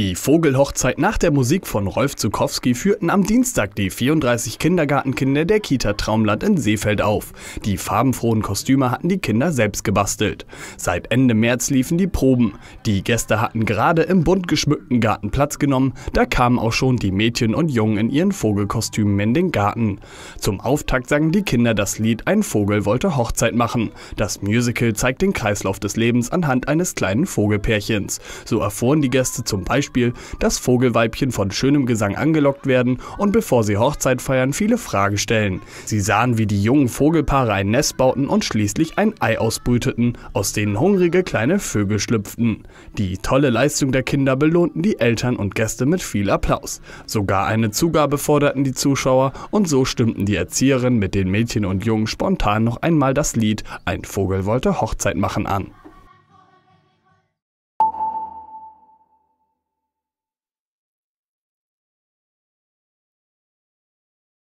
Die Vogelhochzeit nach der Musik von Rolf Zukowski führten am Dienstag die 34 Kindergartenkinder der Kita Traumland in Seefeld auf. Die farbenfrohen Kostüme hatten die Kinder selbst gebastelt. Seit Ende März liefen die Proben. Die Gäste hatten gerade im bunt geschmückten Garten Platz genommen. Da kamen auch schon die Mädchen und Jungen in ihren Vogelkostümen in den Garten. Zum Auftakt sangen die Kinder das Lied Ein Vogel wollte Hochzeit machen. Das Musical zeigt den Kreislauf des Lebens anhand eines kleinen Vogelpärchens. So erfuhren die Gäste zum Beispiel Beispiel das Vogelweibchen von schönem Gesang angelockt werden und bevor sie Hochzeit feiern, viele Fragen stellen. Sie sahen, wie die jungen Vogelpaare ein Nest bauten und schließlich ein Ei ausbrüteten, aus denen hungrige kleine Vögel schlüpften. Die tolle Leistung der Kinder belohnten die Eltern und Gäste mit viel Applaus. Sogar eine Zugabe forderten die Zuschauer und so stimmten die Erzieherinnen mit den Mädchen und Jungen spontan noch einmal das Lied Ein Vogel wollte Hochzeit machen an.